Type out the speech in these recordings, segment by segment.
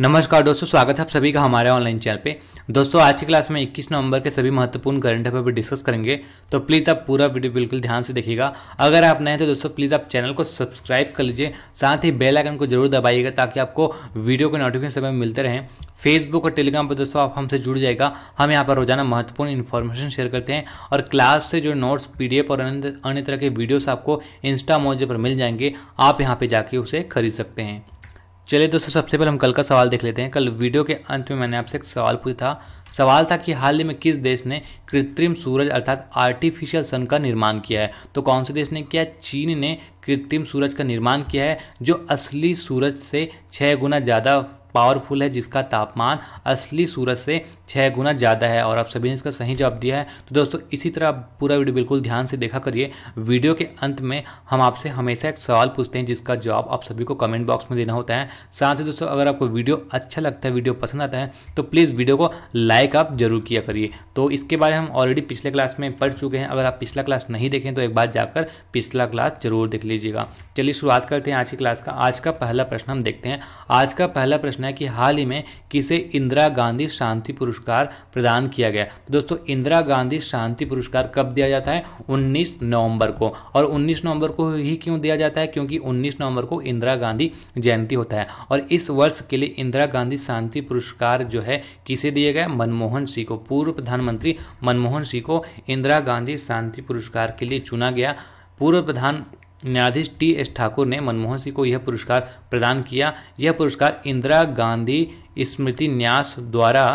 नमस्कार दोस्तों स्वागत है आप सभी का हमारे ऑनलाइन चैनल पे दोस्तों आज की क्लास में 21 नवंबर के सभी महत्वपूर्ण करंट अफेयर पर डिस्कस करेंगे तो प्लीज़ आप पूरा वीडियो बिल्कुल ध्यान से देखिएगा अगर आप नए हैं तो दोस्तों प्लीज़ आप चैनल को सब्सक्राइब कर लीजिए साथ ही बेल आइकन को जरूर दबाइएगा ताकि आपको वीडियो के नोटिफिकेशन समय मिलते रहें फेसबुक और टेलीग्राम पर दोस्तों आप हमसे जुड़ जाएगा हम यहाँ पर रोजाना महत्वपूर्ण इन्फॉर्मेशन शेयर करते हैं और क्लास से जो नोट्स पीडीएफ और अन्य तरह के वीडियोस आपको इंस्टा मोजे पर मिल जाएंगे आप यहाँ पर जाके उसे खरीद सकते हैं चलिए दोस्तों सबसे पहले हम कल का सवाल देख लेते हैं कल वीडियो के अंत में मैंने आपसे एक सवाल पूछा था सवाल था कि हाल ही में किस देश ने कृत्रिम सूरज अर्थात आर्टिफिशियल सन का निर्माण किया है तो कौन से देश ने किया चीन ने कृत्रिम सूरज का निर्माण किया है जो असली सूरज से छः गुना ज़्यादा पावरफुल है जिसका तापमान असली सूरज से छः गुना ज़्यादा है और आप सभी ने इसका सही जवाब दिया है तो दोस्तों इसी तरह आप पूरा वीडियो बिल्कुल ध्यान से देखा करिए वीडियो के अंत में हम आपसे हमेशा एक सवाल पूछते हैं जिसका जवाब आप सभी को कमेंट बॉक्स में देना होता है साथ ही दोस्तों अगर आपको वीडियो अच्छा लगता है वीडियो पसंद आता है तो प्लीज़ वीडियो को लाइक आप जरूर किया करिए तो इसके बारे में हम ऑलरेडी पिछले क्लास में पढ़ चुके हैं अगर आप पिछला क्लास नहीं देखें तो एक बार जाकर पिछला क्लास जरूर देख लीजिएगा चलिए शुरुआत करते हैं आज की क्लास का आज का पहला प्रश्न हम देखते हैं आज का पहला प्रश्न प्रश्न है कि हाल ही में किसे इंदिरा गांधी शांति पुरस्कार प्रदान किया गया तो दोस्तों इंदिरा गांधी शांति पुरस्कार कब दिया जाता है 19 नवंबर को और 19 नवंबर को ही क्यों दिया जाता है क्योंकि 19 नवंबर को इंदिरा गांधी जयंती होता है और इस वर्ष के लिए इंदिरा गांधी शांति पुरस्कार जो है किसे दिए गए मनमोहन सिंह को पूर्व प्रधानमंत्री मनमोहन सिंह को इंदिरा गांधी शांति पुरस्कार के लिए चुना गया पूर्व प्रधान न्यायाधीश टी एस ठाकुर ने मनमोहन सिंह को यह पुरस्कार प्रदान किया यह पुरस्कार इंदिरा गांधी स्मृति न्यास द्वारा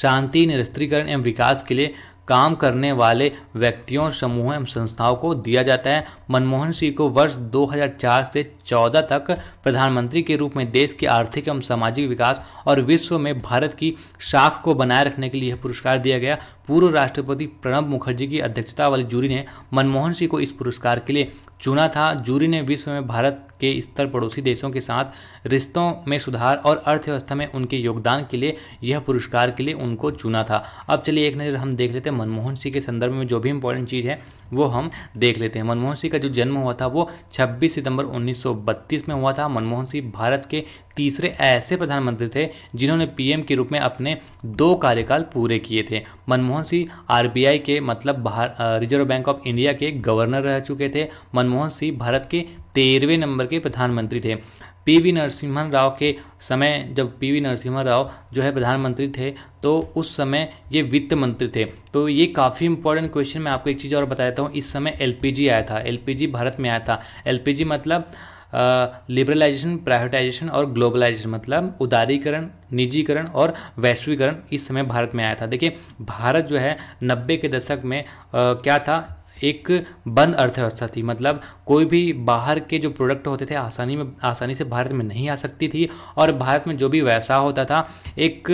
शांति निरस्त्रीकरण एवं विकास के लिए काम करने वाले व्यक्तियों समूहों एवं संस्थाओं को दिया जाता है मनमोहन सिंह को वर्ष 2004 से 14 तक प्रधानमंत्री के रूप में देश के आर्थिक एवं सामाजिक विकास और विश्व में भारत की शाख को बनाए रखने के लिए यह पुरस्कार दिया गया पूर्व राष्ट्रपति प्रणब मुखर्जी की अध्यक्षता वाली जूरी ने मनमोहन सिंह को इस पुरस्कार के लिए चुना था जूरी ने विश्व में भारत के स्तर पड़ोसी देशों के साथ रिश्तों में सुधार और अर्थव्यवस्था में उनके योगदान के लिए यह पुरस्कार के लिए उनको चुना था अब चलिए एक नज़र हम देख लेते हैं मनमोहन सिंह के संदर्भ में जो भी इंपॉर्टेंट चीज़ है वो हम देख लेते हैं मनमोहन सिंह का जो जन्म हुआ था वो 26 सितंबर 1932 में हुआ था मनमोहन सिंह भारत के तीसरे ऐसे प्रधानमंत्री थे जिन्होंने पीएम के रूप में अपने दो कार्यकाल पूरे किए थे मनमोहन सिंह आरबीआई के मतलब रिजर्व बैंक ऑफ इंडिया के गवर्नर रह चुके थे मन मनमोहन सिंह भारत के तेरहवें नंबर के प्रधानमंत्री थे पीवी नरसिम्हन राव के समय जब पीवी नरसिम्हा राव जो है प्रधानमंत्री थे तो उस समय ये वित्त मंत्री थे तो ये काफ़ी इंपॉर्टेंट क्वेश्चन मैं आपको एक चीज़ और बताता हूँ इस समय एलपीजी आया था एलपीजी भारत में आया था एलपीजी मतलब लिबरलाइजेशन प्राइवेटाइजेशन और ग्लोबलाइजेशन मतलब उदारीकरण निजीकरण और वैश्वीकरण इस समय भारत में आया था देखिए भारत जो है नब्बे के दशक में आ, क्या था एक बंद अर्थव्यवस्था थी मतलब कोई भी बाहर के जो प्रोडक्ट होते थे आसानी में आसानी से भारत में नहीं आ सकती थी और भारत में जो भी व्यवसाय होता था एक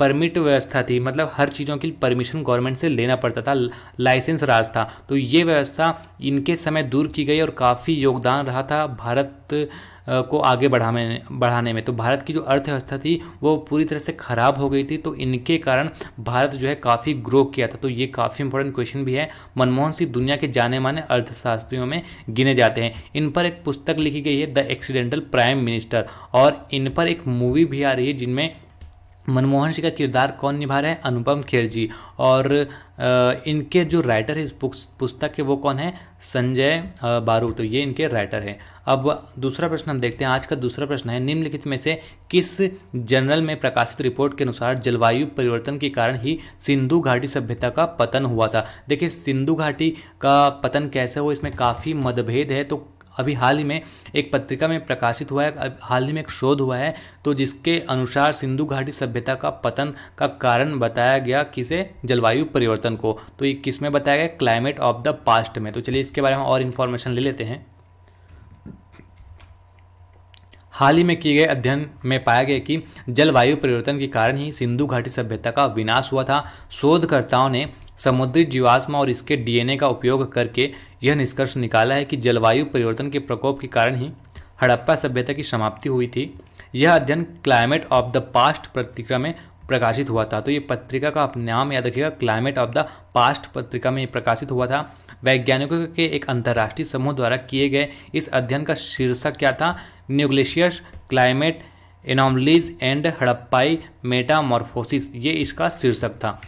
परमिट व्यवस्था थी मतलब हर चीज़ों की परमिशन गवर्नमेंट से लेना पड़ता था लाइसेंस राज था तो ये व्यवस्था इनके समय दूर की गई और काफ़ी योगदान रहा था भारत को आगे बढ़ाने बढ़ाने में तो भारत की जो अर्थव्यवस्था थी वो पूरी तरह से ख़राब हो गई थी तो इनके कारण भारत जो है काफ़ी ग्रो किया था तो ये काफ़ी इंपॉर्टेंट क्वेश्चन भी है मनमोहन सिंह दुनिया के जाने माने अर्थशास्त्रियों में गिने जाते हैं इन पर एक पुस्तक लिखी गई है द एक्सीडेंटल प्राइम मिनिस्टर और इन पर एक मूवी भी आ रही है जिनमें मनमोहन सिंह का किरदार कौन निभा रहे हैं अनुपम खेर जी और इनके जो राइटर है इस पुस्तक के वो कौन है संजय बारू तो ये इनके राइटर हैं अब दूसरा प्रश्न हम देखते हैं आज का दूसरा प्रश्न है निम्नलिखित में से किस जनरल में प्रकाशित रिपोर्ट के अनुसार जलवायु परिवर्तन के कारण ही सिंधु घाटी सभ्यता का पतन हुआ था देखिए सिंधु घाटी का पतन कैसे हो इसमें काफ़ी मतभेद है तो अभी हाल ही में एक पत्रिका में प्रकाशित हुआ है हाल ही में एक शोध हुआ है तो जिसके अनुसार सिंधु घाटी सभ्यता का पतन का कारण बताया गया किसे जलवायु परिवर्तन को तो ये किस में बताया गया क्लाइमेट ऑफ द पास्ट में तो चलिए इसके बारे में और इन्फॉर्मेशन ले लेते हैं हाल ही में किए गए अध्ययन में पाया गया कि जलवायु परिवर्तन के कारण ही सिंधु घाटी सभ्यता का विनाश हुआ था शोधकर्ताओं ने समुद्री जीवाश्म और इसके डीएनए का उपयोग करके यह निष्कर्ष निकाला है कि जलवायु परिवर्तन के प्रकोप के कारण ही हड़प्पा सभ्यता की समाप्ति हुई थी यह अध्ययन क्लाइमेट ऑफ द पास्ट पत्रिका में प्रकाशित हुआ था तो ये पत्रिका का आप नाम याद रखिएगा क्लाइमेट ऑफ द पास्ट पत्रिका में प्रकाशित हुआ था वैज्ञानिकों के एक अंतर्राष्ट्रीय समूह द्वारा किए गए इस अध्ययन का शीर्षक क्या था न्यूग्लेशियस क्लाइमेट एनोमलीज एंड हड़प्पाई मेटामॉर्फोसिस ये इसका शीर्षक था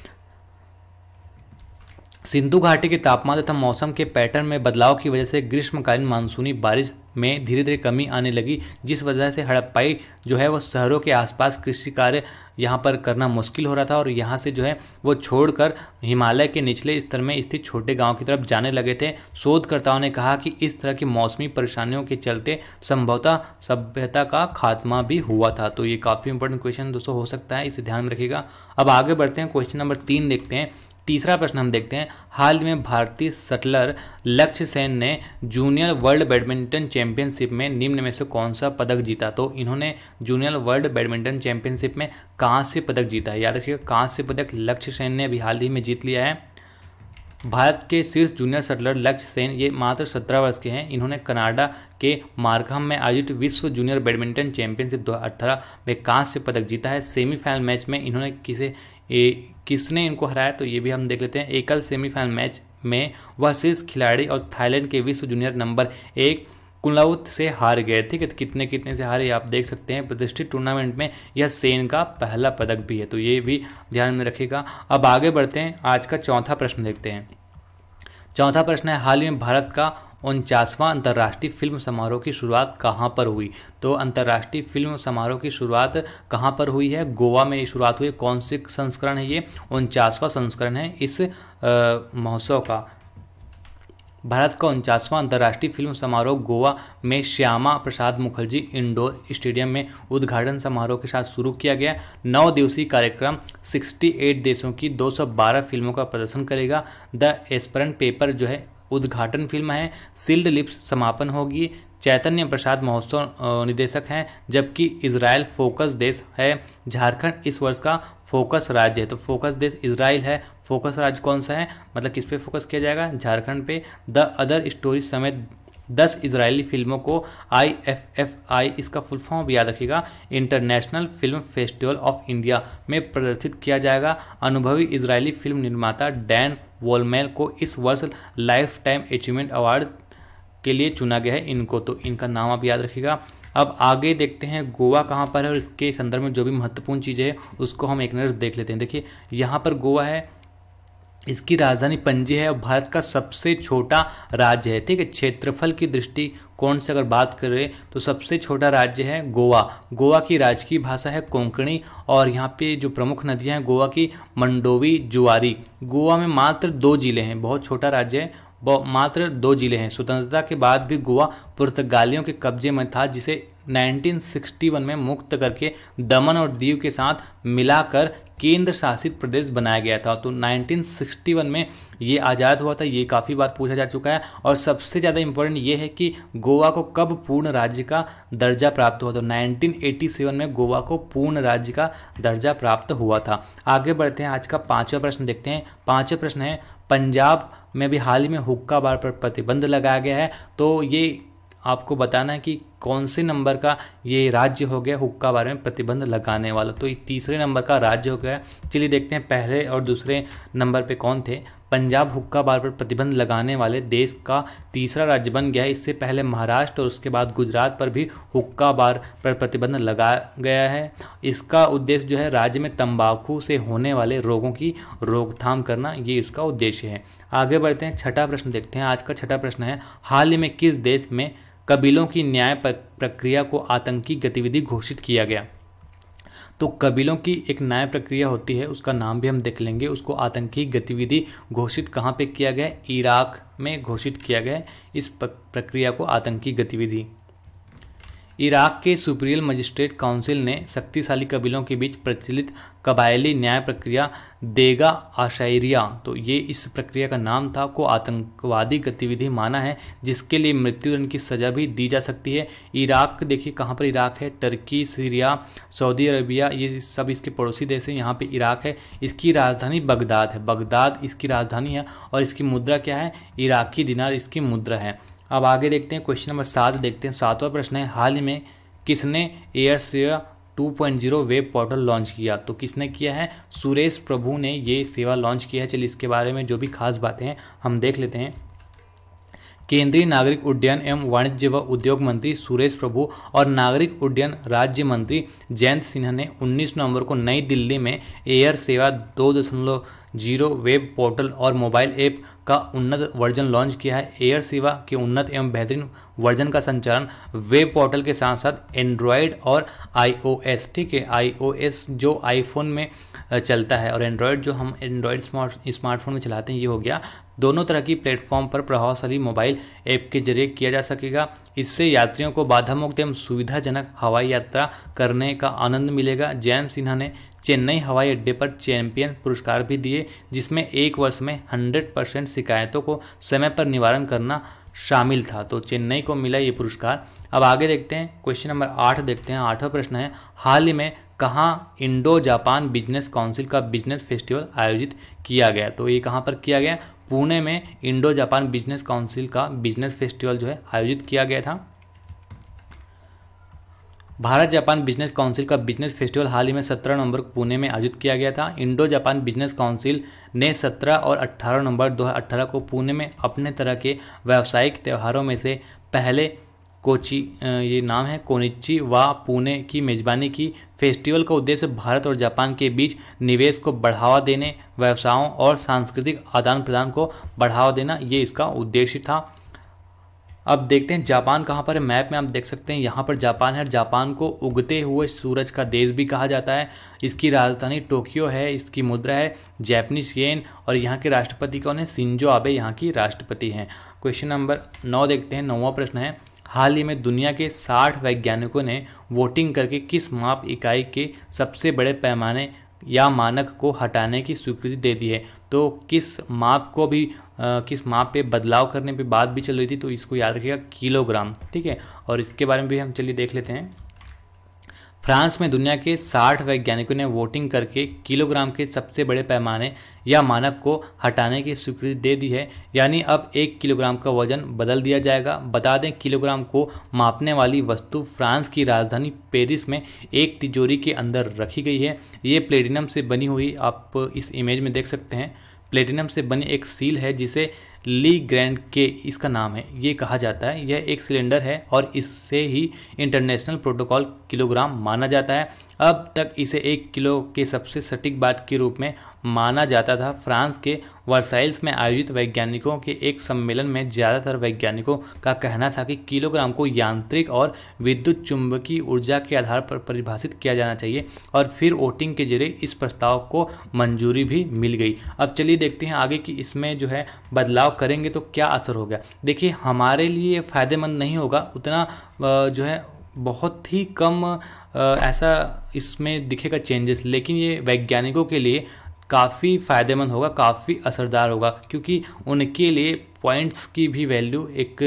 सिंधु घाटी के तापमान तथा मौसम के पैटर्न में बदलाव की वजह से ग्रीष्मकालीन मानसूनी बारिश में धीरे धीरे कमी आने लगी जिस वजह से हड़प्पाई जो है वो शहरों के आसपास कृषि कार्य यहाँ पर करना मुश्किल हो रहा था और यहाँ से जो है वो छोड़कर हिमालय के निचले स्तर में स्थित छोटे गांव की तरफ जाने लगे थे शोधकर्ताओं ने कहा कि इस तरह की मौसमी परेशानियों के चलते संभवतः सभ्यता का खात्मा भी हुआ था तो ये काफ़ी इंपॉर्टेंट क्वेश्चन दोस्तों हो सकता है इसे ध्यान में रखिएगा अब आगे बढ़ते हैं क्वेश्चन नंबर तीन देखते हैं तीसरा प्रश्न हम देखते हैं हाल में भारतीय सटलर लक्ष्य सेन ने जूनियर वर्ल्ड बैडमिंटन चैंपियनशिप में निम्न में से कौन सा पदक जीता तो इन्होंने जूनियर वर्ल्ड बैडमिंटन चैंपियनशिप में कहाँ से पदक जीता है याद रखिएगा से पदक लक्ष्य सेन ने अभी हाल ही में जीत लिया है भारत के शीर्ष जूनियर सटलर लक्ष्य सेन ये मात्र सत्रह वर्ष के हैं इन्होंने कनाडा के मार्कहम में आयोजित विश्व जूनियर बैडमिंटन चैंपियनशिप दो में कांस्य पदक जीता है सेमीफाइनल मैच में इन्होंने किसे किसने इनको हराया तो ये भी हम देख लेते हैं एकल सेमीफाइनल मैच में वह शीर्ष खिलाड़ी और थाईलैंड के विश्व जूनियर नंबर एक कुलाउत से हार गए ठीक है तो कितने कितने से हारे आप देख सकते हैं प्रतिष्ठित टूर्नामेंट में यह सेन का पहला पदक भी है तो ये भी ध्यान में रखेगा अब आगे बढ़ते हैं आज का चौथा प्रश्न देखते हैं चौथा प्रश्न है हाल ही में भारत का उनचासवां अंतर्राष्ट्रीय फिल्म समारोह की शुरुआत कहाँ पर हुई तो अंतर्राष्ट्रीय फिल्म समारोह की शुरुआत कहाँ पर हुई है गोवा में ये शुरुआत हुई कौन से संस्करण है ये उनचासवां संस्करण है इस महोत्सव का भारत का उनचासवां अंतर्राष्ट्रीय फिल्म समारोह गोवा में श्यामा प्रसाद मुखर्जी इंडोर स्टेडियम में उद्घाटन समारोह के साथ शुरू किया गया नौ दिवसीय कार्यक्रम 68 देशों की 212 फिल्मों का प्रदर्शन करेगा द एस्परन पेपर जो है उद्घाटन फिल्म है सील्ड लिप्स समापन होगी चैतन्य प्रसाद महोत्सव निदेशक हैं जबकि इसराइल फोकस देश है झारखंड इस वर्ष का फोकस राज्य है तो फोकस देश इसराइल है फोकस राज्य कौन सा है मतलब किस पे फोकस किया जाएगा झारखंड पे द अदर स्टोरी समेत दस इजरायली फिल्मों को आई एफ एफ आई इसका फुल फॉर्म याद रखिएगा international film festival of India में प्रदर्शित किया जाएगा अनुभवी इजरायली फिल्म निर्माता डैन वॉलमेल को इस वर्ष लाइफ टाइम अचीवमेंट अवार्ड के लिए चुना गया है इनको तो इनका नाम आप याद रखिएगा अब आगे देखते हैं गोवा कहाँ पर है और इसके संदर्भ में जो भी महत्वपूर्ण चीज़ें हैं उसको हम एक नज़र देख लेते हैं देखिए यहाँ पर गोवा है इसकी राजधानी पंजी है और भारत का सबसे छोटा राज्य है ठीक है क्षेत्रफल की दृष्टि कौन से अगर बात करें तो सबसे छोटा राज्य है गोवा गोवा की राजकीय भाषा है कोंकणी और यहाँ पे जो प्रमुख नदियाँ हैं गोवा की मंडोवी जुआरी गोवा में मात्र दो जिले हैं बहुत छोटा राज्य है मात्र दो जिले हैं स्वतंत्रता के बाद भी गोवा पुर्तगालियों के कब्जे में था जिसे 1961 में मुक्त करके दमन और दीव के साथ मिलाकर केंद्र शासित प्रदेश बनाया गया था तो 1961 में ये आज़ाद हुआ था ये काफ़ी बार पूछा जा चुका है और सबसे ज़्यादा इम्पोर्टेंट ये है कि गोवा को कब पूर्ण राज्य का दर्जा प्राप्त हुआ था 1987 तो में गोवा को पूर्ण राज्य का दर्जा प्राप्त हुआ था आगे बढ़ते हैं आज का पाँचवा प्रश्न देखते हैं पाँचवा प्रश्न है पंजाब में भी हाल ही में हुक्का बार पर प्रतिबंध लगाया गया है तो ये आपको बताना है कि कौन से नंबर का ये राज्य हो गया हुक्का बारे में प्रतिबंध लगाने वाला तो ये तीसरे नंबर का राज्य हो गया चलिए देखते हैं पहले और दूसरे नंबर पे कौन थे पंजाब हुक्का बार पर प्रतिबंध लगाने वाले देश का तीसरा राज्य बन गया है इससे पहले महाराष्ट्र और उसके बाद गुजरात पर भी हुक्का बार पर प्रतिबंध लगा गया है इसका उद्देश्य जो है राज्य में तंबाकू से होने वाले रोगों की रोकथाम करना ये इसका उद्देश्य है आगे बढ़ते हैं छठा प्रश्न देखते हैं आज का छठा प्रश्न है हाल ही में किस देश में कबीलों की न्याय प्रक्रिया को आतंकी गतिविधि घोषित किया गया तो कबीलों की एक न्याय प्रक्रिया होती है उसका नाम भी हम देख लेंगे उसको आतंकी गतिविधि घोषित कहाँ पे किया गया इराक में घोषित किया गया इस प्रक्रिया को आतंकी गतिविधि इराक के सुप्रियल मजिस्ट्रेट काउंसिल ने शक्तिशाली कबीलों के बीच प्रचलित कबायली न्याय प्रक्रिया देगा आशायरिया तो ये इस प्रक्रिया का नाम था को आतंकवादी गतिविधि माना है जिसके लिए मृत्युदंड की सज़ा भी दी जा सकती है इराक देखिए कहाँ पर इराक है टर्की सीरिया सऊदी अरबिया ये सब इसके पड़ोसी देश हैं यहाँ पे इराक है इसकी राजधानी बगदाद है बगदाद इसकी राजधानी है और इसकी मुद्रा क्या है इराकी दिनार इसकी मुद्रा है अब आगे देखते हैं क्वेश्चन नंबर सात देखते हैं सातवां प्रश्न है हाल ही में किसने एयर सेवा 2.0 वेब पोर्टल लॉन्च किया तो किसने किया है सुरेश प्रभु ने ये सेवा लॉन्च किया है चलिए इसके बारे में जो भी खास बातें हैं हम देख लेते हैं केंद्रीय नागरिक उड्डयन एवं वाणिज्य व उद्योग मंत्री सुरेश प्रभु और नागरिक उड्डयन राज्य मंत्री जयंत सिन्हा ने 19 नवंबर को नई दिल्ली में एयर सेवा दो दशमलव जीरो वेब पोर्टल और मोबाइल ऐप का उन्नत वर्जन लॉन्च किया है एयर सेवा के उन्नत एवं बेहतरीन वर्जन का संचालन वेब पोर्टल के साथ साथ एंड्रॉयड और आईओएस ठीक है आईओएस जो आईफोन में चलता है और एंड्रॉयड जो हम एंड्रॉयड स्मार्ट स्मार्टफोन में चलाते हैं ये हो गया दोनों तरह की प्लेटफॉर्म पर प्रभावशाली मोबाइल ऐप के जरिए किया जा सकेगा इससे यात्रियों को बाधा मुक्त एवं सुविधाजनक हवाई यात्रा करने का आनंद मिलेगा जयंत सिन्हा ने चेन्नई हवाई अड्डे पर चैंपियन पुरस्कार भी दिए जिसमें एक वर्ष में हंड्रेड परसेंट शिकायतों को समय पर निवारण करना शामिल था तो चेन्नई को मिला ये पुरस्कार अब आगे देखते हैं क्वेश्चन नंबर आठ देखते हैं आठवां प्रश्न है हाल ही में कहाँ इंडो जापान बिजनेस काउंसिल का बिजनेस फेस्टिवल आयोजित किया गया तो ये कहाँ पर किया गया पुणे में इंडो जापान बिजनेस काउंसिल का बिजनेस फेस्टिवल जो है आयोजित किया गया था भारत जापान बिजनेस काउंसिल का बिजनेस फेस्टिवल हाल ही में 17 नवंबर को पुणे में आयोजित किया गया था इंडो जापान बिजनेस काउंसिल ने 17 और 18 नवंबर 2018 को पुणे में अपने तरह के व्यावसायिक त्यौहारों में से पहले कोची ये नाम है कोनिची वा पुणे की मेज़बानी की फेस्टिवल का उद्देश्य भारत और जापान के बीच निवेश को बढ़ावा देने व्यवसायों और सांस्कृतिक आदान प्रदान को बढ़ावा देना ये इसका उद्देश्य था अब देखते हैं जापान कहाँ पर है मैप में आप देख सकते हैं यहाँ पर जापान है जापान को उगते हुए सूरज का देश भी कहा जाता है इसकी राजधानी टोक्यो है इसकी मुद्रा है जैपनीज येन और यहाँ के राष्ट्रपति कौन है सिंजो आबे यहाँ की राष्ट्रपति हैं क्वेश्चन नंबर नौ देखते हैं नौवा प्रश्न है हाल ही में दुनिया के 60 वैज्ञानिकों ने वोटिंग करके किस माप इकाई के सबसे बड़े पैमाने या मानक को हटाने की स्वीकृति दे दी है तो किस माप को भी आ, किस माप पे बदलाव करने पे बात भी चल रही थी तो इसको याद रखिएगा किलोग्राम ठीक है और इसके बारे में भी हम चलिए देख लेते हैं फ्रांस में दुनिया के 60 वैज्ञानिकों ने वोटिंग करके किलोग्राम के सबसे बड़े पैमाने या मानक को हटाने की स्वीकृति दे दी है यानी अब एक किलोग्राम का वजन बदल दिया जाएगा बता दें किलोग्राम को मापने वाली वस्तु फ्रांस की राजधानी पेरिस में एक तिजोरी के अंदर रखी गई है ये प्लेटिनम से बनी हुई आप इस इमेज में देख सकते हैं प्लेटिनम से बनी एक सील है जिसे ली ग्रैंड के इसका नाम है ये कहा जाता है यह एक सिलेंडर है और इससे ही इंटरनेशनल प्रोटोकॉल किलोग्राम माना जाता है अब तक इसे एक किलो के सबसे सटीक बात के रूप में माना जाता था फ्रांस के वर्साइल्स में आयोजित वैज्ञानिकों के एक सम्मेलन में ज़्यादातर वैज्ञानिकों का कहना था कि किलोग्राम को यांत्रिक और विद्युत चुंबकीय ऊर्जा के आधार पर परिभाषित किया जाना चाहिए और फिर वोटिंग के जरिए इस प्रस्ताव को मंजूरी भी मिल गई अब चलिए देखते हैं आगे कि इसमें जो है बदलाव करेंगे तो क्या असर हो गया देखिए हमारे लिए फ़ायदेमंद नहीं होगा उतना जो है बहुत ही कम ऐसा इसमें दिखेगा चेंजेस लेकिन ये वैज्ञानिकों के लिए काफ़ी फ़ायदेमंद होगा काफ़ी असरदार होगा क्योंकि उनके लिए पॉइंट्स की भी वैल्यू एक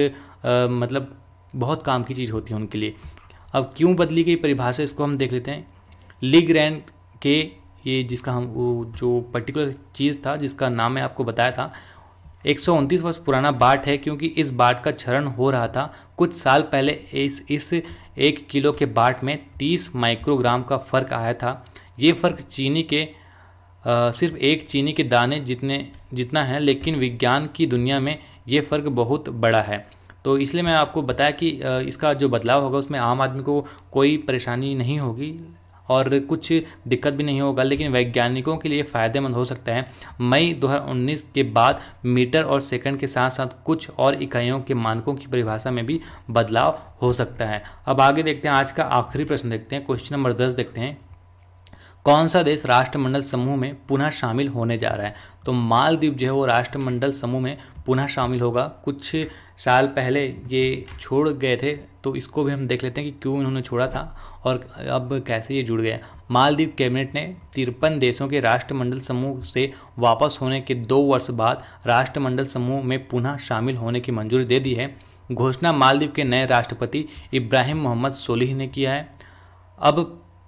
आ, मतलब बहुत काम की चीज़ होती है उनके लिए अब क्यों बदली गई परिभाषा इसको हम देख लेते हैं लीग रैंक के ये जिसका हम वो जो पर्टिकुलर चीज़ था जिसका नाम मैं आपको बताया था एक वर्ष पुराना बाट है क्योंकि इस बाट का क्षरण हो रहा था कुछ साल पहले इस इस एक किलो के बाट में 30 माइक्रोग्राम का फ़र्क आया था ये फ़र्क चीनी के आ, सिर्फ एक चीनी के दाने जितने जितना है लेकिन विज्ञान की दुनिया में ये फ़र्क बहुत बड़ा है तो इसलिए मैं आपको बताया कि इसका जो बदलाव होगा उसमें आम आदमी को कोई परेशानी नहीं होगी और कुछ दिक्कत भी नहीं होगा लेकिन वैज्ञानिकों के लिए फ़ायदेमंद हो सकता है मई 2019 के बाद मीटर और सेकंड के साथ साथ कुछ और इकाइयों के मानकों की परिभाषा में भी बदलाव हो सकता है अब आगे देखते हैं आज का आखिरी प्रश्न देखते हैं क्वेश्चन नंबर दस देखते हैं कौन सा देश राष्ट्रमंडल समूह में पुनः शामिल होने जा रहा है तो मालदीव जो है वो राष्ट्रमंडल समूह में पुनः शामिल होगा कुछ साल पहले ये छोड़ गए थे तो इसको भी हम देख लेते हैं कि क्यों इन्होंने छोड़ा था और अब कैसे ये जुड़ गए मालदीव कैबिनेट ने तिरपन देशों के राष्ट्रमंडल समूह से वापस होने के दो वर्ष बाद राष्ट्रमंडल समूह में पुनः शामिल होने की मंजूरी दे दी है घोषणा मालदीव के नए राष्ट्रपति इब्राहिम मोहम्मद सोलिह ने किया है अब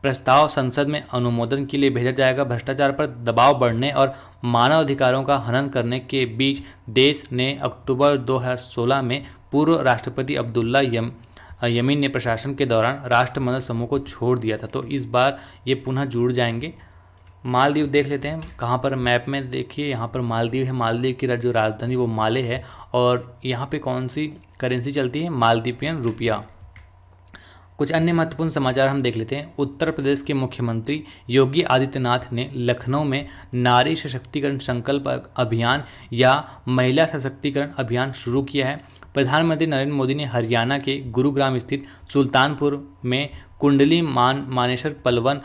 प्रस्ताव संसद में अनुमोदन के लिए भेजा जाएगा भ्रष्टाचार पर दबाव बढ़ने और मानवाधिकारों का हनन करने के बीच देश ने अक्टूबर 2016 में पूर्व राष्ट्रपति अब्दुल्ला यम यमीन ने प्रशासन के दौरान राष्ट्रमंडल समूह को छोड़ दिया था तो इस बार ये पुनः जुड़ जाएंगे मालदीव देख लेते हैं कहाँ पर मैप में देखिए यहाँ पर मालदीव है मालदीव की जो राजधानी वो माले है और यहाँ पे कौन सी करेंसी चलती है मालदीपियन रुपया कुछ अन्य महत्वपूर्ण समाचार हम देख लेते हैं उत्तर प्रदेश के मुख्यमंत्री योगी आदित्यनाथ ने लखनऊ में नारी सशक्तिकरण संकल्प अभियान या महिला सशक्तिकरण अभियान शुरू किया है प्रधानमंत्री नरेंद्र मोदी ने हरियाणा के गुरुग्राम स्थित सुल्तानपुर में कुंडली मान मानेसर पलवन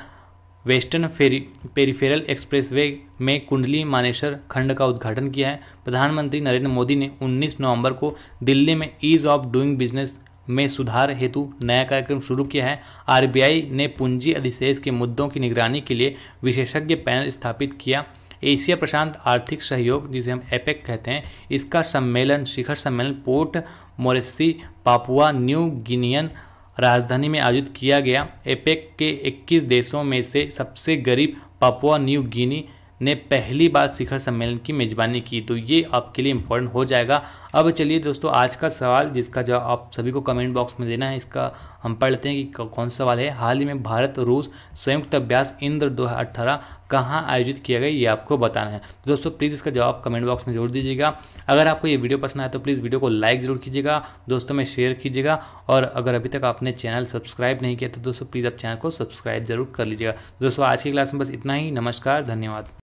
वेस्टर्न फेरी पेरीफेरल वे में कुंडली मानेसर खंड का उद्घाटन किया है प्रधानमंत्री नरेंद्र मोदी ने 19 नवंबर को दिल्ली में ईज़ ऑफ डूइंग बिजनेस में सुधार हेतु नया कार्यक्रम शुरू किया है आरबीआई ने पूंजी अधिशेष के मुद्दों की निगरानी के लिए विशेषज्ञ पैनल स्थापित किया एशिया प्रशांत आर्थिक सहयोग जिसे हम एपेक कहते हैं इसका सम्मेलन शिखर सम्मेलन Port Moresby Papua New Guinean राजधानी में आयोजित किया गया एपेक के 21 देशों में से सबसे गरीब पापुआ न्यू गिनी ने पहली बार शिखर सम्मेलन की मेज़बानी की तो ये आपके लिए इम्पोर्टेंट हो जाएगा अब चलिए दोस्तों आज का सवाल जिसका जवाब आप सभी को कमेंट बॉक्स में देना है इसका हम पढ़ लेते हैं कि कौन सा सवाल है हाल ही में भारत रूस संयुक्त अभ्यास इंद्र दो हज़ार कहाँ आयोजित किया गया ये आपको बताना है तो दोस्तों प्लीज़ इसका जवाब कमेंट बॉक्स में जोड़ दीजिएगा अगर आपको ये वीडियो पसंद आए तो प्लीज़ वीडियो को लाइक जरूर कीजिएगा दोस्तों में शेयर कीजिएगा और अगर अभी तक आपने चैनल सब्सक्राइब नहीं किया तो दोस्तों प्लीज़ आप चैनल को सब्सक्राइब जरूर कर लीजिएगा दोस्तों आज की क्लास में बस इतना ही नमस्कार धन्यवाद